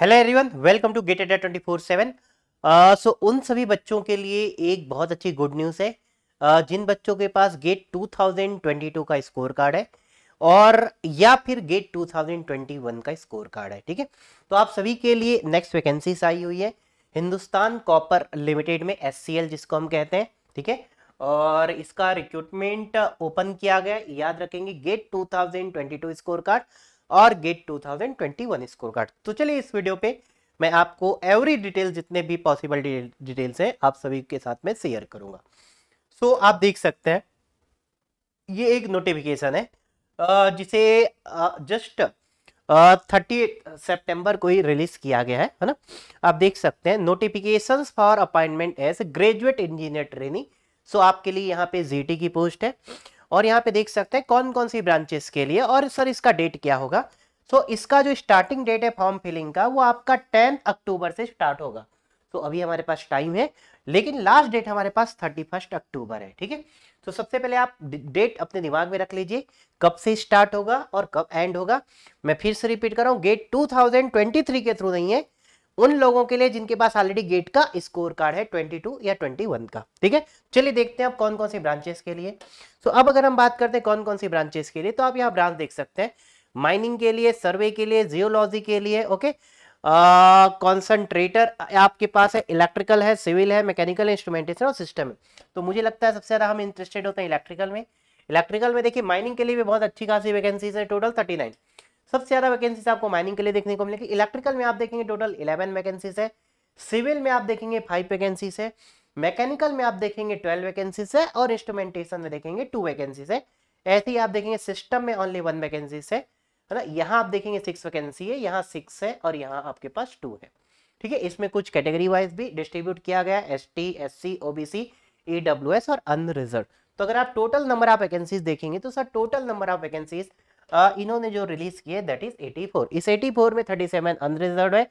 hello everyone welcome to GATE at twenty four seven so उन सभी बच्चों के लिए एक बहुत अच्छी गुड न्यूज़ है uh, जिन बच्चों के पास गेट 2022 का स्कोर कार्ड है और या फिर गेट 2021 का स्कोर कार्ड है ठीक है तो आप सभी के लिए नेक्स्ट वैकेंसीज आई हुई है हिंदुस्तान कॉपर लिमिटेड में एस जिसको हम कहते हैं ठीक है और इसका रिक्रूटमेंट ओपन किया गया याद रखेंगे गेट टू स्कोर कार्ड और गेट 2021 स्कोर कार्ड तो चलिए इस वीडियो पे मैं आपको एवरी डिटेल जितने भी पॉसिबल डिटेल्स हैं आप सभी के साथ में शेयर करूंगा सो so, आप देख सकते हैं ये एक नोटिफिकेशन है जिसे जस्ट थर्टी सितंबर को ही रिलीज किया गया है है ना आप देख सकते हैं notifications for appointment as graduate engineer training so आपके लिए यहाँ पे जीटी की पोस्ट है और यहाँ पे देख सकते हैं कौन कौन सी ब्रांचेस के लिए और सर इसका डेट क्या होगा सो so, इसका जो स्टार्टिंग डेट है फॉर्म फिलिंग का वो आपका टेंथ अक्टूबर से स्टार्ट होगा तो अभी हमारे पास टाइम है लेकिन लास्ट डेट हमारे पास थर्टी फर्स्ट अक्टूबर है ठीक है तो सबसे पहले आप डेट अपने दिमाग में रख लीजिए कब से स्टार्ट होगा और कब एंड होगा मैं फिर से रिपीट कर रहा हूँ गेट 2023 के थ्रू नहीं है उन लोगों के लिए जिनके पास ऑलरेडी गेट का स्कोर कार्ड है 22 या 21 का ठीक है चलिए देखते हैं आप कौन कौन सी ब्रांचेस के लिए सो अब अगर हम बात करते हैं कौन कौन सी ब्रांचेस के लिए तो आप यहाँ ब्रांच देख सकते हैं माइनिंग के लिए सर्वे के लिए जियोलॉजी के लिए ओके कॉन्सनट्रेटर आपके पास है इलेक्ट्रिकल है सिविल है मैकेनिकल इंस्ट्रूमेंटेशन और सिस्टम है तो मुझे लगता है सबसे ज़्यादा हम इंटरेस्टेड होते हैं इलेक्ट्रिकल में इलेक्ट्रिकल में देखिए माइनिंग के लिए भी बहुत अच्छी खासी वैकेंसीज है टोटल थर्टी नाइन सबसे ज़्यादा वैकेंसीज आपको माइनिंग के लिए देखने को मिलेगी इलेक्ट्रिकल में आप देखेंगे टोटल इलेवन वैकेंसीज है सिविल में आप देखेंगे फाइव वैकेंसीज है मैकेनिकल में आप देखेंगे ट्वेल्व वैकेंसीज है और इंस्ट्रूमेंटेशन में देखेंगे टू वैकेंसीज है ऐसे ही आप देखेंगे सिस्टम में ओनली वन वैकेंसीज है है ना यहाँ आप देखेंगे सिक्स वैकेंसी है यहाँ सिक्स है और यहाँ आपके पास टू है ठीक है इसमें कुछ कैटेगरी वाइज भी डिस्ट्रीब्यूट किया गया S T S C O B C E W S और अनरिजर्व तो अगर आप टोटल नंबर ऑफ वैकेंसीज देखेंगे तो sir total number of vacancies इन्होंने जो रिलीज किए दैट इज 84 इस 84 में 37 सेवन अनरिजर्व है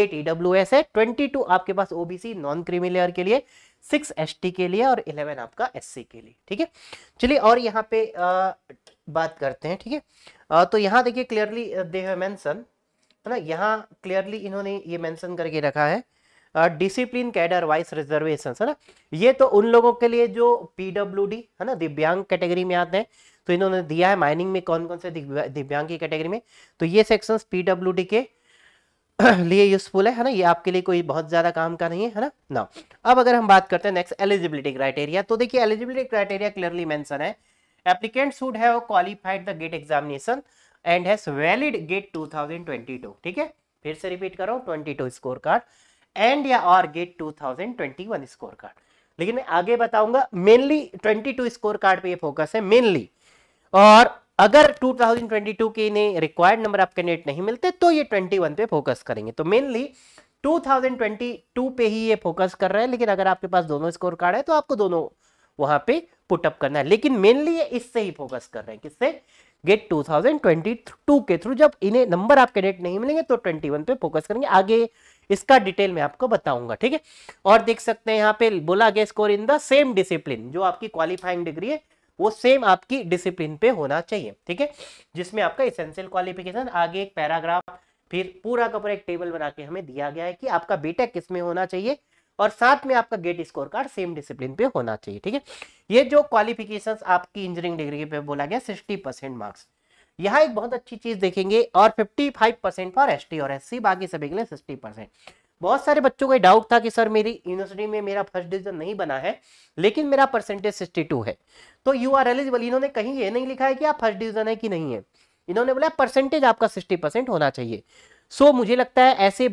एट ईडब्ल्यू एस है ट्वेंटी टू आपके पास ओबीसी नॉन क्रीमी के लिए सिक्स एसटी के लिए और इलेवन आपका एससी के लिए ठीक है चलिए और यहाँ पे आ, बात करते हैं ठीक है तो यहाँ देखिए क्लियरली दे है ना यहाँ क्लियरली इन्होंने ये मेंशन करके रखा है डिसिप्लिन कैडर वाइस रिजर्वेशन है ना ये तो उन लोगों के लिए जो पीडब्ल्यू है ना दिव्यांग कैटेगरी में आते हैं तो इन्होंने दिया है माइनिंग में कौन कौन से दिव्यांग की कैटेगरी में तो ये सेक्शन पीडब्ल्यू के लिए यूजफुल है ना ये आपके लिए कोई बहुत ज़्यादा काम का नहीं है ना ना अब अगर हम बात करते हैं नेक्स्ट एलिजिबिलिटी क्राइटेरिया तो देखिए एलिजिबिलिटी क्राइटेरिया क्लियरली मेंशन है applicant should have qualified the GATE examination and has valid GATE 2022 ठीक है फिर से रिपीट करो 22 स्कोर कार्ड एंड या और गेट 2021 स्कोर कार्ड लेकिन मैं आगे बताऊंगा मेनली 22 स्कोर कार्ड पे ये फोकस है मेनली और अगर 2022 के इन्हें रिक्वायर्ड नंबर आपके नेट नहीं मिलते तो ये 21 पे फोकस करेंगे तो मेनली 2022 पे ही ये फोकस कर रहे हैं लेकिन अगर आपके पास दोनों स्कोर कार्ड है तो आपको दोनों वहां पे पुटअप करना है लेकिन मेनली ये इससे ही फोकस कर रहे हैं किससे गेट 2022 के थ्रू जब इन्हें नंबर आपके कैंडिडेट नहीं मिलेंगे तो 21 पे फोकस करेंगे आगे इसका डिटेल मैं आपको बताऊंगा ठीक है और देख सकते हैं यहाँ पे बोला गया score in the same discipline जो आपकी क्वालिफाइंग डिग्री है वो सेम आपकी डिसिप्लिन पे होना चाहिए ठीक है जिसमें आपका इसेंशियल क्वालिफिकेशन आगे एक पैराग्राफ फिर पूरा का पूरा एक टेबल बना के हमें दिया गया है कि आपका बीटेक किसमें होना चाहिए और साथ में आपका GATE score card same discipline पे होना चाहिए ठीक है ये जो क्वालिफिकेशंस आपकी इंजीनियरिंग डिग्री पे बोला गया सिक्सटी परसेंट मार्क्स यहाँ एक बहुत अच्छी चीज देखेंगे और 55 परसेंट फॉर एस और एस बाकी सभी के लिए 60 परसेंट बहुत सारे बच्चों का डाउट था कि सर मेरी यूनिवर्सिटी में मेरा फर्स्ट डिविजन नहीं बना है लेकिन मेरा परसेंटेज 62 है तो यू आर एलिजिबल इन्होंने कहीं ये नहीं लिखा है कि आप फर्स्ट डिविजन है कि नहीं है इन्होंने बोला परसेंटेज आपका सिक्सटी परसेंट होना चाहिए सो so, मुझे लगता है ऐसे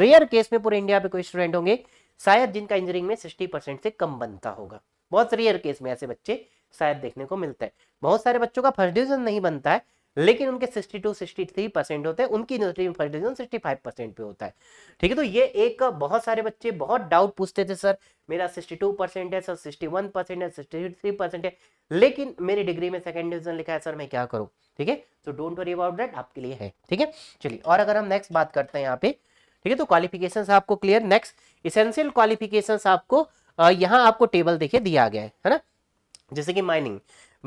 रेयर केस में पूरे इंडिया में कोई स्टूडेंट होंगे शायद जिनका इंजीनियरिंग में सिक्सटी परसेंट से कम बनता होगा बहुत रेयर केस में ऐसे बच्चे शायद देखने को मिलता है बहुत सारे बच्चों का फर्स्ट डिविजन नहीं बनता है लेकिन उनके 62 63 परसेंट होते हैं उनकी यूनिवर्सिटी में फर्स्ट डिवीजन 65 परसेंट पे होता है ठीक है तो ये एक बहुत सारे बच्चे बहुत डाउट पूछते थे सर मेरा 62 परसेंट है सर 61 परसेंट है 63 परसेंट है लेकिन मेरी डिग्री में सेकंड डिविजन लिखा है सर मैं क्या करूँ ठीक है so don't worry about that आपके लिए है ठीक है चलिए और अगर हम नेक्स्ट बात करते हैं यहाँ पे ठीक है तो क्वालिफिकेशन आपको क्लियर नेक्स्ट इसेंशियल क्वालिफिकेशन आपको यहाँ आपको टेबल देखिए दिया गया है ना जैसे कि माइनिंग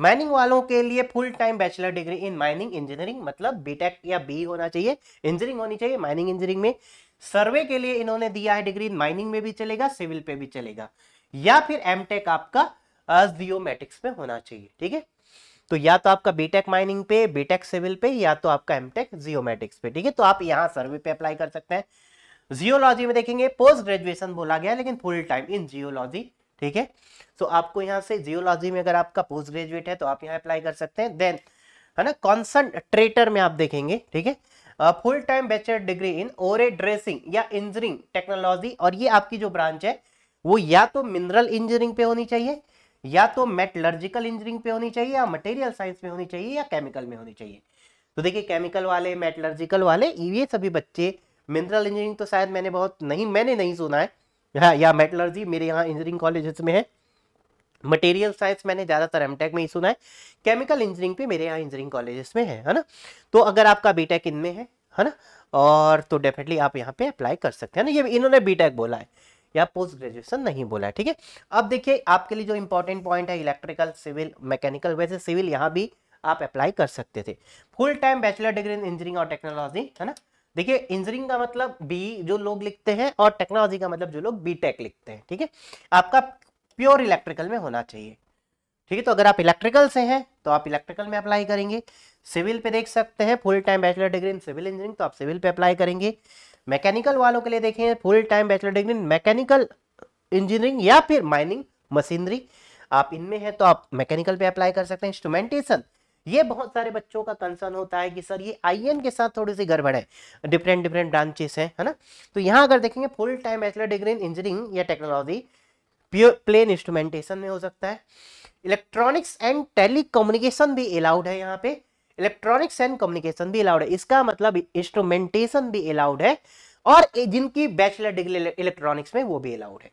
माइनिंग वालों के लिए full time bachelor degree in mining engineering मतलब बीटेक या बी e होना चाहिए इंजीनियरिंग होनी चाहिए माइनिंग इंजीनियरिंग में सर्वे के लिए इन्होंने दिया है डिग्री माइनिंग में भी चलेगा सिविल पे भी चलेगा या फिर एमटेक आपका जियोमेटिक्स में होना चाहिए ठीक है तो या तो आपका बीटेक माइनिंग पे बीटेक सिविल पे या तो आपका एमटेक जियोमेटिक्स पे ठीक है तो आप यहाँ सर्वे पे अप्लाई कर सकते हैं जियोलॉजी में देखेंगे पोस्ट ग्रेजुएशन बोला गया लेकिन फुल टाइम इन जियोलॉजी ठीक है सो आपको यहाँ से जियोलॉजी में अगर आपका पोस्ट ग्रेजुएट है तो आप यहाँ अप्लाई कर सकते हैं देन है ना कॉन्सनट्रेटर में आप देखेंगे ठीक है full time bachelor degree in ore dressing या इंजीनियरिंग टेक्नोलॉजी और ये आपकी जो ब्रांच है वो या तो मिनरल इंजीनियरिंग पे होनी चाहिए या तो मेटलर्जिकल इंजीनियरिंग पे होनी चाहिए या मटेरियल साइंस में होनी चाहिए या केमिकल में होनी चाहिए तो देखिए केमिकल वाले मेटलर्जिकल वाले ये सभी बच्चे मिनरल इंजीनियरिंग तो शायद मैंने बहुत नहीं मैंने नहीं सुना है है हाँ, या मेटलर्जी मेरे यहाँ इंजीनियरिंग कॉलेज में है मटेरियल साइंस मैंने ज़्यादातर एम में ही सुना है केमिकल इंजीनियरिंग भी मेरे यहाँ इंजीनियरिंग कॉलेजेस में है ना तो अगर आपका बी टेक इनमें है है ना और तो डेफिनेटली आप यहाँ पे अप्लाई कर सकते हैं ना ये इन्होंने बी टेक बोला है या पोस्ट ग्रेजुएशन नहीं बोला है ठीक है अब देखिए आपके लिए जो इंपॉर्टेंट पॉइंट है इलेक्ट्रिकल सिविल मैकेनिकल वैसे सिविल यहाँ भी आप अप्लाई कर सकते थे full time bachelor degree in engineering और टेक्नोलॉजी है ना देखिए इंजीनियरिंग का मतलब बी जो लोग लिखते हैं और टेक्नोलॉजी का मतलब जो लोग बी टेक लिखते हैं ठीक है आपका प्योर इलेक्ट्रिकल में होना चाहिए ठीक है तो अगर आप इलेक्ट्रिकल से हैं तो आप इलेक्ट्रिकल में अप्लाई करेंगे सिविल पे देख सकते हैं full time bachelor degree in civil engineering तो आप सिविल पे अप्लाई करेंगे मैकेनिकल वालों के लिए देखें full time bachelor degree in mechanical engineering या फिर माइनिंग मशीनरी आप इनमें है तो आप मैकेनिकल पे अप्लाई कर सकते हैं इंस्ट्रूमेंटेशन ये बहुत सारे बच्चों का कंसर्न होता है कि सर ये एन के साथ थोड़ी सी गड़बड़ है डिफरेंट डिफरेंट ब्रांचेस हैं है ना तो यहाँ अगर देखेंगे full time bachelor degree in engineering या टेक्नोलॉजी प्योर प्लेन इंस्ट्रूमेंटेशन में हो सकता है इलेक्ट्रॉनिक्स एंड टेलीकम्युनिकेशन भी अलाउड है यहाँ पे इलेक्ट्रॉनिक्स एंड कम्युनिकेशन भी अलाउड है इसका मतलब इंस्ट्रूमेंटेशन भी अलाउड है और जिनकी बैचलर डिग्री इलेक्ट्रॉनिक्स में वो भी अलाउड है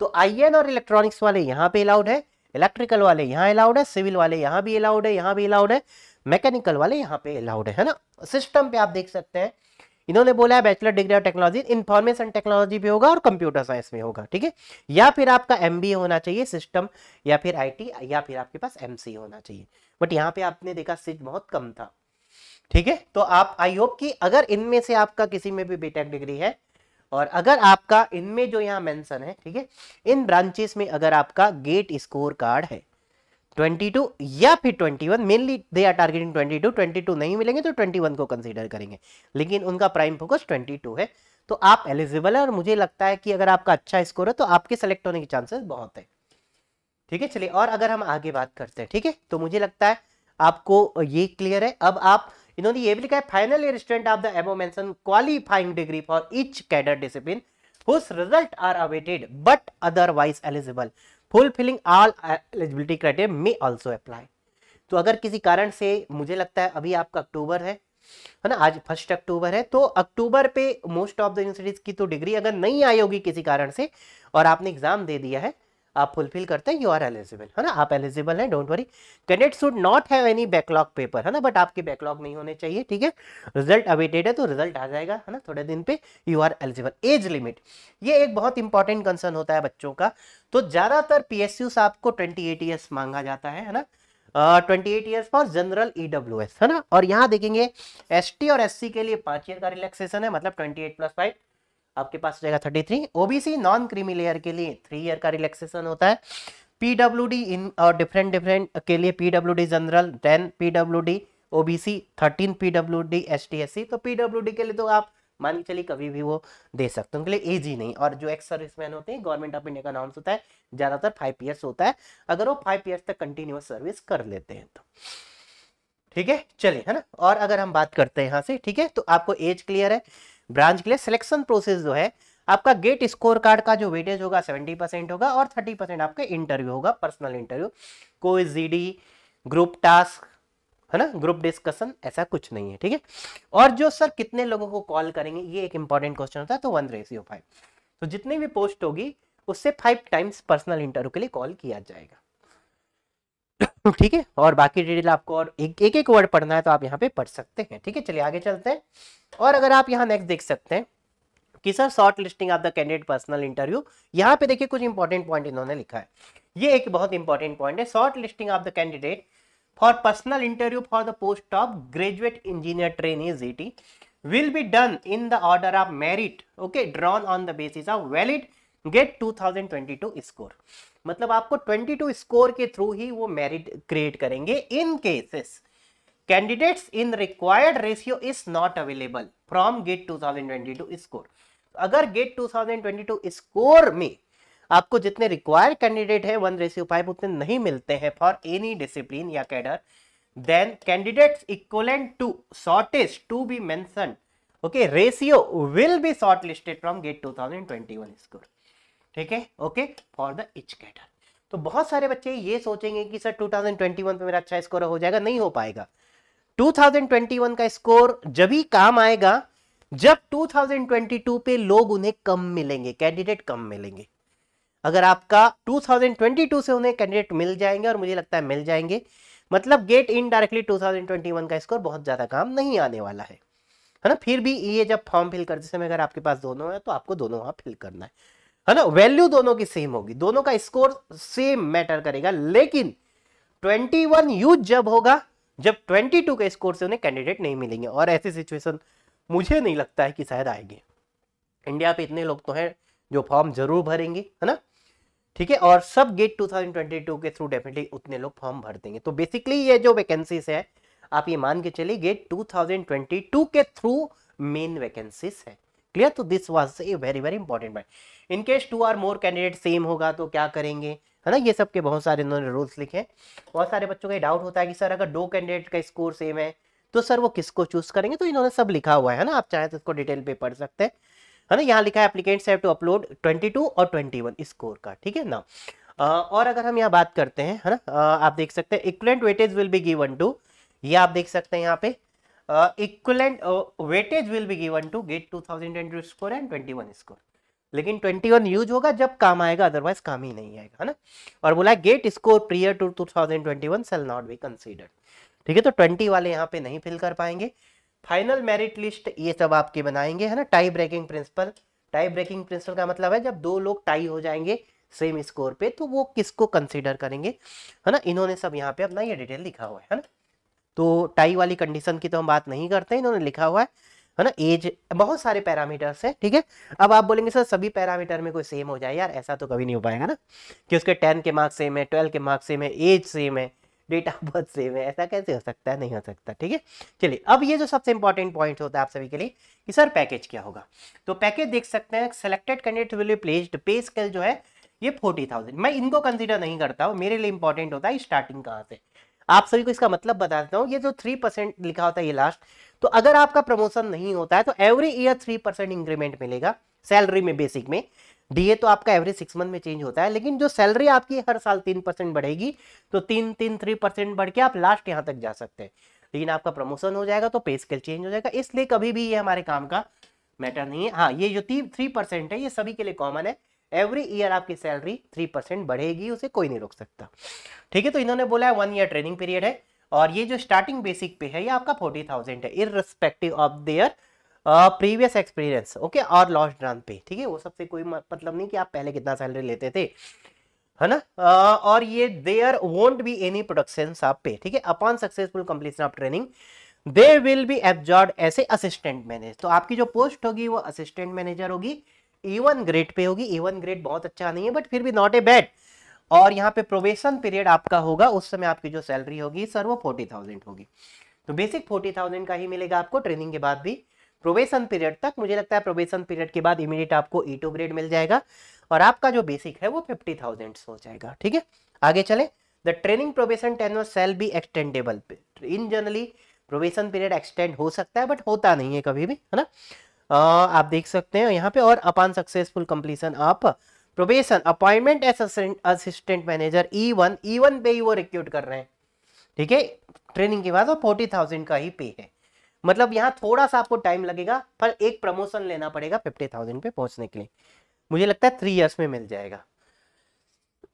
तो एन और इलेक्ट्रॉनिक्स वाले यहाँ पे अलाउड है इलेक्ट्रिकल वाले यहाँ अलाउड है सिविल वाले यहाँ भी अलाउड है यहाँ भी अलाउड है मैकेनिकल वाले यहाँ पे अलाउड है ना सिस्टम पे आप देख सकते हैं इन्होंने बोला है bachelor degree of technology information technology भी होगा और कंप्यूटर साइंस में होगा ठीक है या फिर आपका एम होना चाहिए सिस्टम या फिर आई या फिर आपके पास एम होना चाहिए बट यहाँ पे आपने देखा सीट बहुत कम था ठीक है तो आप आई होप कि अगर इनमें से आपका किसी में भी बीटेक डिग्री है और अगर आपका इनमें जो यहाँ मेंशन है ठीक है इन ब्रांचेस में अगर आपका गेट स्कोर कार्ड है 22 या फिर 21 one mainly they are targeting 22 22 नहीं मिलेंगे तो 21 को कंसीडर करेंगे लेकिन उनका प्राइम फोकस 22 है तो आप एलिजिबल है और मुझे लगता है कि अगर आपका अच्छा स्कोर है तो आपके सेलेक्ट होने के चांसेस बहुत है ठीक है चलिए और अगर हम आगे बात करते हैं ठीक है तो मुझे लगता है आपको ये क्लियर है अब आप इन्होंने ये भी लिखा है फाइनल रेस्टोरेंट ऑफ द एमो mention qualifying degree for each cadre discipline whose result are awaited but otherwise eligible fulfilling all eligibility criteria may also apply तो अगर किसी कारण से मुझे लगता है अभी आपका अक्टूबर है है ना आज फर्स्ट अक्टूबर है तो अक्टूबर पे मोस्ट ऑफ द यूनिवर्सिटीज की तो डिग्री अगर नहीं आई होगी किसी कारण से और आपने एग्जाम दे दिया है आप फुलफिल करते हैं यू आर एलिजिबल है ना आप एलिजिबल हैं don't worry candidate should not have any backlog paper है ना बट आपके बैकलॉग नहीं होने चाहिए ठीक है रिजल्ट अवेटेड है तो रिजल्ट आ जाएगा है ना थोड़े दिन पे you are eligible age limit ये एक बहुत इंपॉर्टेंट कंसर्न होता है बच्चों का तो ज़्यादातर पी एस यू आपको ट्वेंटी एट ईयर्स मांगा जाता है ना twenty eight years for general E W S है ना और यहाँ देखेंगे एस टी और एस सी के लिए पांच ईयर का रिलैक्सेशन है मतलब ट्वेंटी एट प्लस फाइव आपके पास हो जाएगा thirty three OBC non creamy layer के लिए थ्री ईयर का रिलैक्सेशन होता है पीडब्ल्यूडी इन और डिफरेंट डिफरेंट के लिए PWD general ten PWD OBC thirteen PWD ST SC तो पीडब्ल्यूडी के लिए तो आप मान के चलिए कभी भी वो दे सकते हैं उनके लिए एज ही नहीं और जो एक्स सर्विस मैन होते हैं गवर्नमेंट ऑफ इंडिया का अनाउंस होता है ज़्यादातर फाइव ईयर्स होता है अगर वो फाइव ईयर्स तक कंटिन्यूस सर्विस कर लेते हैं तो ठीक है चलिए है ना और अगर हम बात करते हैं यहाँ से ठीक है तो आपको एज क्लियर है ब्रांच के लिए सिलेक्शन प्रोसेस जो है आपका गेट स्कोर कार्ड का जो वेटेज होगा सेवेंटी परसेंट होगा और थर्टी परसेंट आपका इंटरव्यू होगा पर्सनल इंटरव्यू कोई जी ग्रुप टास्क है ना ग्रुप डिस्कशन ऐसा कुछ नहीं है ठीक है और जो सर कितने लोगों को कॉल करेंगे ये एक इंपॉर्टेंट क्वेश्चन होता है तो वन रेसियो फाइव तो जितनी भी पोस्ट होगी उससे फाइव टाइम्स पर्सनल इंटरव्यू के लिए कॉल किया जाएगा तो ठीक है और बाकी डिटेल आपको और एक एक, एक वर्ड पढ़ना है तो आप यहाँ पे पढ़ सकते हैं ठीक है चलिए आगे चलते हैं और अगर आप यहाँ नेक्स्ट देख सकते हैं कि sir shortlisting of the candidate personal interview यहाँ पे देखिए कुछ इंपॉर्टेंट पॉइंट इन्होंने लिखा है ये एक बहुत इंपॉर्टेंट पॉइंट है shortlisting of the candidate for personal interview for the post of graduate engineer trainee GT will be done in the order of merit okay drawn on the basis of valid get two score मतलब आपको 22 score के through ही वो merit create करेंगे in cases candidates in required ratio is not available from GATE 2022 score अगर GATE 2022 score में आपको जितने required candidate है वन रेशियो फाइव उतने नहीं मिलते हैं फॉर एनी डिसिप्लिन या cadre then candidates equivalent to shortest to be mentioned okay ratio will be shortlisted from gate 2021 score ठीक है okay for the each cadre तो बहुत सारे बच्चे ये सोचेंगे कि सर 2021 पे मेरा अच्छा स्कोर हो जाएगा नहीं हो पाएगा 2021 का स्कोर जब ही काम आएगा जब 2022 पे लोग उन्हें कम मिलेंगे कैंडिडेट कम मिलेंगे अगर आपका 2022 से उन्हें कैंडिडेट मिल जाएंगे और मुझे लगता है मिल जाएंगे मतलब गेट इन डायरेक्टली 2021 का स्कोर बहुत ज़्यादा काम नहीं आने वाला है है ना फिर भी ये जब फॉर्म फिल करते समय अगर आपके पास दोनों है तो आपको दोनों वहां फिल करना है है ना वैल्यू दोनों की सेम होगी दोनों का स्कोर सेम मैटर करेगा लेकिन 21 यूज जब होगा जब 22 के स्कोर से उन्हें कैंडिडेट नहीं मिलेंगे और ऐसी सिचुएशन मुझे नहीं लगता है कि शायद आएगी इंडिया पे इतने लोग तो हैं जो फॉर्म जरूर भरेंगे है ना ठीक है और सब गेट 2022 के थ्रू डेफिनेटली उतने लोग फॉर्म भर देंगे तो बेसिकली ये जो वैकेंसीज है आप ये मान के चलिए गेट टू के थ्रू मेन वैकेंसीज है क्लियर तो this was a very very important point in case two or more candidate same होगा तो क्या करेंगे है ना ये सब के बहुत सारे इन्होंने रूल्स लिखे बहुत सारे बच्चों का डाउट होता है कि सर अगर दो कैंडिडेट का स्कोर सेम है तो सर वो किसको चूज करेंगे तो इन्होंने सब लिखा हुआ है ना आप चाहें तो इसको डिटेल पे पढ़ सकते हैं है ना यहाँ लिखा है एप्लीकेंट्स हैव टू अपलोड 22 और 21 स्कोर का ठीक है ना और अगर हम यहाँ बात करते हैं है ना आप देख सकते हैं equivalent weightage will be given to ये आप देख सकते हैं यहाँ पे uh, equivalent uh, weightage will be given to get 2020 score and 21 score लेकिन 21 यूज होगा जब काम आएगा अदरवाइज काम ही नहीं आएगा है ना और बोला GATE score prior to 2021 shall not be considered ठीक है तो 20 वाले यहाँ पे नहीं फिल कर पाएंगे फाइनल मेरिट लिस्ट ये सब आपके बनाएंगे है ना tie breaking principle tie breaking principle का मतलब है जब दो लोग टाई हो जाएंगे सेम स्कोर पे तो वो किसको कंसिडर करेंगे है ना इन्होंने सब यहाँ पे अपना ये डिटेल लिखा हुआ है ना तो टाई वाली कंडीशन की तो हम बात नहीं करते इन्होंने लिखा हुआ है है ना एज बहुत सारे पैरामीटर्स हैं ठीक है अब आप बोलेंगे सर सभी पैरामीटर में कोई सेम हो जाए यार ऐसा तो कभी नहीं हो पाएगा ना कि उसके टेन के मार्क्स सेम है ट्वेल्व के मार्क्स सेम है एज सेम है डेट ऑफ बर्थ सेम है ऐसा कैसे हो सकता है नहीं हो सकता ठीक है चलिए अब ये जो सबसे इंपॉर्टेंट पॉइंट होता है आप सभी के लिए कि सर पैकेज क्या होगा तो पैकेज देख सकते हैं selected candidate will be placed pay scale जो है ये फोर्टी थाउजेंड मैं इनको कंसिडर नहीं करता हूँ मेरे लिए इंपॉर्टेंट होता है स्टार्टिंग कहाँ से आप सभी को इसका मतलब बता देता हूँ ये जो थ्री परसेंट लिखा होता है ये लास्ट तो अगर आपका प्रमोशन नहीं होता है तो every year three percent increment मिलेगा सैलरी में बेसिक में डीए तो आपका एवरी सिक्स मंथ में चेंज होता है लेकिन जो सैलरी आपकी हर साल तीन परसेंट बढ़ेगी तो तीन तीन थ्री परसेंट बढ़ के आप लास्ट यहाँ तक जा सकते हैं लेकिन आपका प्रमोशन हो जाएगा तो पे स्केल चेंज हो जाएगा इसलिए कभी भी ये हमारे काम का मैटर नहीं है हाँ ये जो थ्री परसेंट है ये सभी के लिए कॉमन है एवरी ईयर आपकी सैलरी थ्री परसेंट बढ़ेगी उसे कोई नहीं रोक सकता ठीक है तो इन्होंने बोला है वन ईयर ट्रेनिंग पीरियड है और ये जो स्टार्टिंग बेसिक पे है ये आपका फोर्टी थाउजेंड है irrespective of their previous experience okay और लॉस्ट रन पे ठीक है वो सबसे कोई मतलब नहीं कि आप पहले कितना सैलरी लेते थे है ना uh, और ये there won't be any production आप पे ठीक है upon successful completion of training they will be absorbed as a assistant manager तो आपकी जो पोस्ट होगी वो असिस्टेंट मैनेजर होगी ए वन ग्रेड पे होगी ए वन ग्रेड बहुत अच्छा नहीं है बट फिर भी नॉट ए बैड और यहाँ पे प्रोवेशन पीरियड आपका होगा उस समय आपकी जो सैलरी होगी सर वो फोर्टी थाउजेंड होगी तो बेसिक फोर्टी थाउजेंड का ही मिलेगा आपको ट्रेनिंग के बाद भी प्रोवेशन पीरियड तक मुझे लगता है प्रोवेशन पीरियड के बाद इमीडिएट आपको ई टू ग्रेड मिल जाएगा और आपका जो बेसिक है वो फिफ्टी थाउजेंड हो जाएगा ठीक है आगे चले the training probation ten shall be extendable in generally probation period extend हो सकता है बट होता नहीं है कभी भी है ना आप देख सकते हैं यहाँ पे और अपान सक्सेसफुल कंप्लीसन आप probation appointment as assistant manager E one E one pay ही वो रिक्यूट कर रहे हैं ठीक है ट्रेनिंग के बाद फोर्टी थाउजेंड का ही पे है मतलब यहाँ थोड़ा सा आपको टाइम लगेगा पर एक प्रमोशन लेना पड़ेगा फिफ्टी थाउजेंड पे पहुंचने के लिए मुझे लगता है थ्री ईयर्स में मिल जाएगा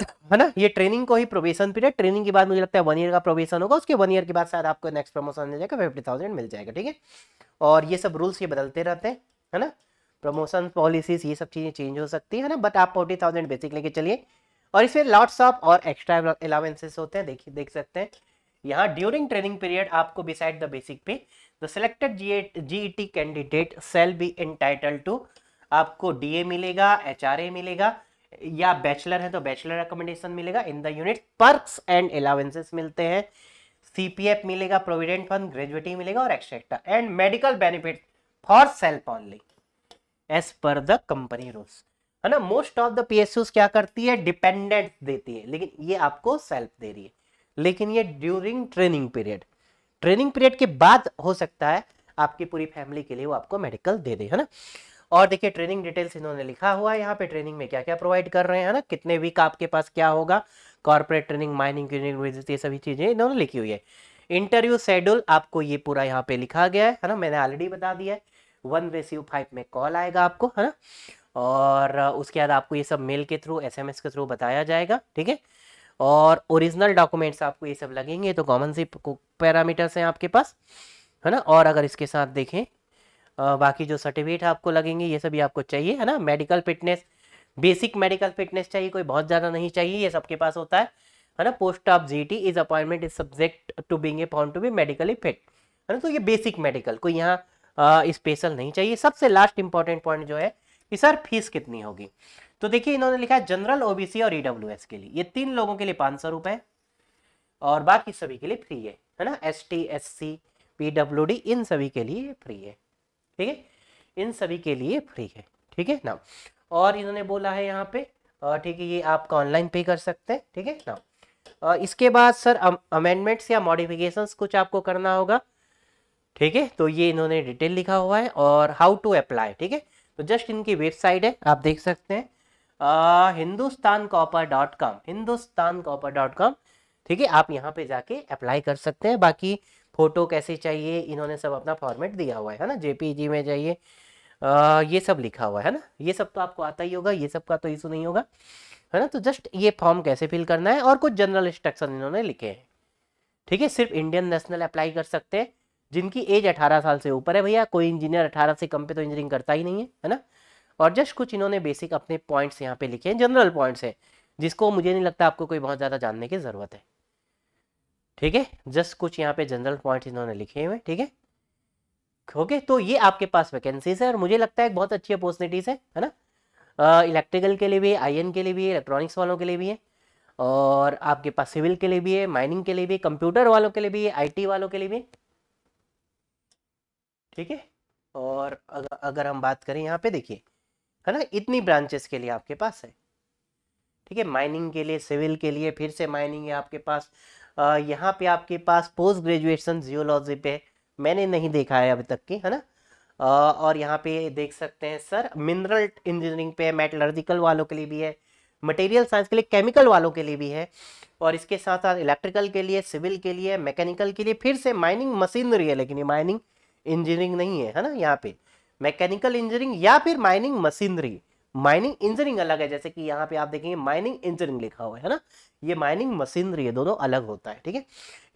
है ना ये ट्रेनिंग को ही प्रोबेशन पीरियड ट्रेनिंग के बाद मुझे लगता है वन ईयर का प्रोबेशन होगा उसके वन ईयर के बाद शायद आपको नेक्स्ट प्रमोशन मिल जाएगा फिफ्टी थाउजेंड मिल जाएगा ठीक है और ये सब रूल्स ये बदलते रहते हैं है ना प्रमोशन पॉलिसीज ये सब चीज़ें चेंज हो सकती है ना बट आप फोर्टी थाउजेंड बेसिक लेके चलिए और इसमें लॉट्स ऑफ और एक्स्ट्रा अलावेंसेस होते हैं देखिए देख सकते हैं यहाँ ड्यूरिंग ट्रेनिंग पीरियड आपको beside the basic pay the selected G T candidate shall be entitle to आपको ए मिलेगा ए मिलेगा या बैचलर है तो बैचलर रिकमेंडेशन मिलेगा in the unit perks and allowances मिलते हैं सीपीएफ मिलेगा प्रोविडेंट फंड ग्रेजुएटी मिलेगा और etcetera and medical benefit for self only as per the company rules है ना मोस्ट ऑफ द पी क्या करती है डिपेंडेंट देती है लेकिन ये आपको सेल्फ दे रही है लेकिन ये during training period training period के बाद हो सकता है आपकी पूरी फैमिली के लिए वो आपको मेडिकल दे दे है ना और देखिए ट्रेनिंग डिटेल्स इन्होंने लिखा हुआ है यहाँ पे ट्रेनिंग में क्या क्या प्रोवाइड कर रहे हैं ना कितने वीक आपके पास क्या होगा कॉर्पोरेट ट्रेनिंग माइनिंग यूनिट ये सभी चीज़ें इन्होंने लिखी हुई है इंटरव्यू शेड्यूल आपको ये पूरा यहाँ पे लिखा गया है ना मैंने ऑलरेडी बता दिया है वन रेसिव फाइव में कॉल आएगा आपको है ना और उसके बाद आपको ये सब मेल के थ्रू एस के थ्रू बताया जाएगा ठीक है और ओरिजिनल डॉक्यूमेंट्स आपको ये सब लगेंगे तो कॉमन सी पैरामीटर्स हैं आपके पास है ना और अगर इसके साथ देखें बाकी जो सर्टिफिकेट आपको लगेंगे ये सभी आपको चाहिए है ना medical fitness basic medical fitness चाहिए कोई बहुत ज़्यादा नहीं चाहिए ये सबके पास होता है है ना post of G T is appointment is subject to being a found to be medically fit है ना तो ये बेसिक मेडिकल कोई यहाँ स्पेशल नहीं चाहिए सबसे लास्ट इंपॉर्टेंट पॉइंट जो है कि सर फीस कितनी होगी तो देखिए इन्होंने लिखा है जनरल ओबीसी और ईडब्ल्यू e के लिए ये तीन लोगों के लिए पाँच सौ रुपए और बाकी सभी के लिए फ्री है है ना S T S C P W D इन सभी के लिए फ्री है ठीक है इन सभी के लिए फ्री है ठीक है ना और इन्होंने बोला है यहाँ पे ठीक है ये आप ऑनलाइन पे कर सकते हैं ठीक है ना इसके बाद सर अमेंडमेंट्स या मॉडिफिकेशंस कुछ आपको करना होगा ठीक है तो ये इन्होंने डिटेल लिखा हुआ है और हाउ टू अप्लाई ठीक है तो जस्ट इनकी वेबसाइट है आप देख सकते हैं Hindustan copper dot com Hindustan copper dot com ठीक है आप यहाँ पे जाके अप्लाई कर सकते हैं बाकी फ़ोटो कैसे चाहिए इन्होंने सब अपना फॉर्मेट दिया हुआ है है ना जेपीजी में जाइए ये सब लिखा हुआ है ना ये सब तो आपको आता ही होगा ये सब का तो इशू नहीं होगा है ना तो जस्ट ये फॉर्म कैसे फिल करना है और कुछ जनरल इंस्ट्रक्शन इन्होंने लिखे हैं ठीक है सिर्फ इंडियन नेशनल अप्लाई कर सकते हैं जिनकी एज 18 साल से ऊपर है भैया कोई इंजीनियर 18 से कम पे तो इंजीनियरिंग करता ही नहीं है है ना और जस्ट कुछ इन्होंने बेसिक अपने पॉइंट्स यहाँ पे लिखे हैं जनरल पॉइंट्स हैं जिसको मुझे नहीं लगता आपको कोई बहुत ज़्यादा जानने की ज़रूरत है ठीक है जस्ट कुछ यहाँ पे जनरल पॉइंट इन्होंने लिखे हुए ठीक है ओके तो ये आपके पास वैकेंसीज है और मुझे लगता है बहुत अच्छी अपॉर्चुनिटीज है है ना इलेक्ट्रिकल के लिए भी आई के लिए भी इलेक्ट्रॉनिक्स वालों के लिए भी है और आपके पास सिविल के लिए भी है माइनिंग के लिए भी कंप्यूटर वालों के लिए भी है आईटी वालों के लिए भी ठीक है और अगर अगर हम बात करें यहाँ पे देखिए है ना इतनी ब्रांचेस के लिए आपके पास है ठीक है माइनिंग के लिए सिविल के लिए फिर से माइनिंग है आपके पास यहाँ पे आपके पास पोस्ट ग्रेजुएशन जियोलॉजी पे मैंने नहीं देखा है अभी तक की है ना और यहाँ पे देख सकते हैं सर मिनरल इंजीनियरिंग पे है मेटलर्जिकल वालों के लिए भी है मटेरियल साइंस के लिए केमिकल वालों के लिए भी है और इसके साथ साथ इलेक्ट्रिकल के लिए सिविल के लिए मैकेनिकल के लिए फिर से माइनिंग मशीनरी है लेकिन ये माइनिंग इंजीनियरिंग नहीं है है ना यहाँ पे मैकेनिकल इंजीनियरिंग या फिर माइनिंग मशीनरी माइनिंग इंजीनियरिंग अलग है जैसे कि यहाँ पे आप देखेंगे माइनिंग इंजीनियरिंग लिखा हुआ है ना ये माइनिंग मशीनरी है दोनों अलग होता है ठीक है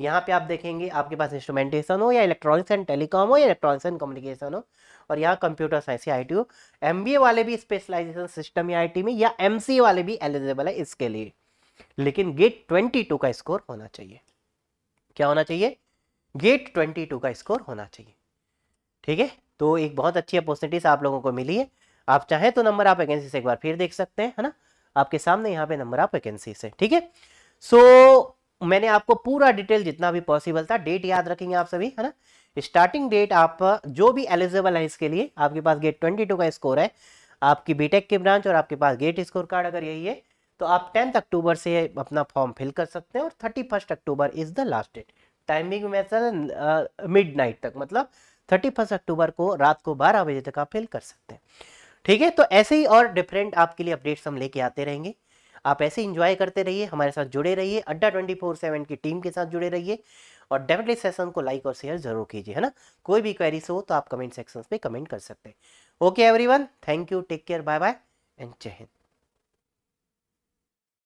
यहाँ पे आप देखेंगे आपके पास इंस्ट्रूमेंटेशन हो या इलेक्ट्रॉनिक्स एंड टेलीकॉम हो या इलेक्ट्रॉनिक्स एंड कम्युनिकेशन हो और यहाँ कंप्यूटर साइंस या आई टी हो एम वाले भी स्पेशलाइजेशन सिस्टम या आई में या एम वाले भी एलिजिबल है इसके लिए लेकिन गेट ट्वेंटी टू का स्कोर होना चाहिए क्या होना चाहिए गेट ट्वेंटी टू का स्कोर होना चाहिए ठीक है तो एक बहुत अच्छी अपॉर्चुनिटीज आप लोगों को मिली है आप चाहें तो नंबर आप वैकेंसी से एक बार फिर देख सकते हैं है ना आपके सामने यहाँ पे नंबर आप वैकेंसी से ठीक है सो मैंने आपको पूरा डिटेल जितना भी पॉसिबल था डेट याद रखेंगे आप सभी है ना स्टार्टिंग डेट आप जो भी एलिजिबल है इसके लिए आपके पास गेट ट्वेंटी टू का स्कोर है आपकी बीटेक की ब्रांच और आपके पास गेट स्कोर कार्ड अगर यही है तो आप टेंथ अक्टूबर से अपना फॉर्म फिल कर सकते हैं और thirty first October is the last date timing में मिड नाइट तक मतलब थर्टी फर्स्ट अक्टूबर को रात को बारह बजे तक आप फिल कर सकते हैं ठीक है तो ऐसे ही और डिफरेंट आपके लिए अपडेट्स हम लेके आते रहेंगे आप ऐसे इंजॉय करते रहिए हमारे साथ जुड़े रहिए अड्डा ट्वेंटी फोर सेवन की टीम के साथ जुड़े रहिए और डेफिनेटली सेशन को लाइक और शेयर जरूर कीजिए है ना कोई भी क्वेरीज हो तो आप कमेंट सेक्शन में कमेंट कर सकते हैं okay everyone thank you take care bye bye and जय हिंद